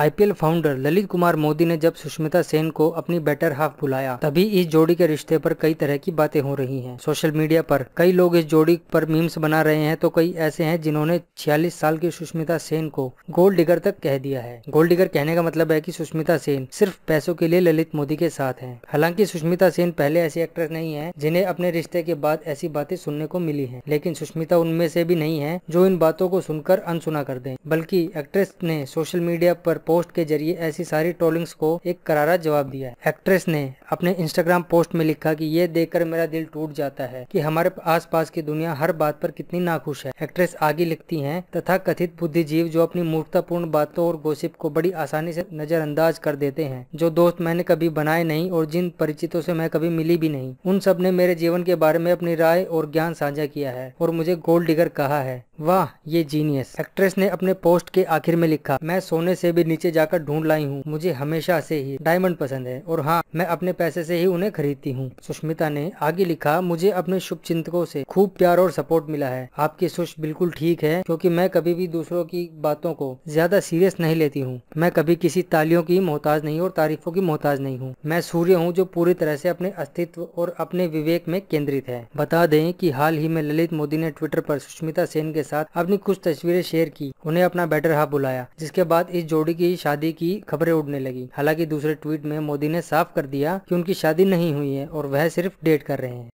IPL founder Lalit Kumar Modi ने जब सुष्मिता सेन को अपनी बेटर हाफ बुलाया तभी इस जोड़ी के रिश्ते पर कई तरह की बातें हो रही हैं। सोशल मीडिया पर कई लोग इस जोड़ी पर मीम्स बना रहे हैं तो कई ऐसे हैं जिन्होंने 46 साल की सुष्मिता सेन को गोल्ड डिगर तक कह दिया है गोल्ड डिगर कहने का मतलब है की सुष्मिता सेन सिर्फ पैसों के लिए ललित मोदी के साथ है हालांकि सुष्मिता सेन पहले ऐसी एक्ट्रेस नहीं है जिन्हें अपने रिश्ते के बाद ऐसी बातें सुनने को मिली है लेकिन सुष्मिता उनमें से भी नहीं है जो इन बातों को सुनकर अनसुना कर दे बल्कि एक्ट्रेस ने सोशल मीडिया पर पोस्ट के जरिए ऐसी सारी ट्रोलिंग्स को एक करारा जवाब दिया है एक्ट्रेस ने अपने इंस्टाग्राम पोस्ट में लिखा कि ये देखकर मेरा दिल टूट जाता है कि हमारे आसपास की दुनिया हर बात पर कितनी नाखुश है एक्ट्रेस आगे लिखती हैं तथा कथित बुद्धिजीव जो अपनी मूर्खतापूर्ण बातों और गोसिप को बड़ी आसानी से नजरअंदाज कर देते हैं जो दोस्त मैंने कभी बनाए नहीं और जिन परिचितों से मैं कभी मिली भी नहीं उन सब ने मेरे जीवन के बारे में अपनी राय और ज्ञान साझा किया है और मुझे गोल्ड डिगर कहा है वाह ये जीनियस एक्ट्रेस ने अपने पोस्ट के आखिर में लिखा मैं सोने से भी नीचे जाकर ढूंढ लाई हूँ मुझे हमेशा से ही डायमंड पसंद है और हाँ मैं अपने पैसे से ही उन्हें खरीदती हूँ सुष्मिता ने आगे लिखा मुझे अपने शुभ चिंतकों से खूब प्यार और सपोर्ट मिला है आपकी सोच बिल्कुल ठीक है क्योंकि मैं कभी भी दूसरों की बातों को ज्यादा सीरियस नहीं लेती हूँ मैं कभी किसी तालियों की मोहताज नहीं और तारीफों की मोहताज नहीं हूँ मैं सूर्य हूँ जो पूरी तरह से अपने अस्तित्व और अपने विवेक में केंद्रित है बता दें कि हाल ही में ललित मोदी ने ट्विटर पर सुष्मिता सेन के साथ अपनी कुछ तस्वीरें शेयर की उन्हें अपना बेटर हाफ बुलाया जिसके बाद इस जोड़ी की शादी की खबरें उड़ने लगी हालांकि दूसरे ट्वीट में मोदी ने साफ कर दिया कि उनकी शादी नहीं हुई है और वह सिर्फ डेट कर रहे हैं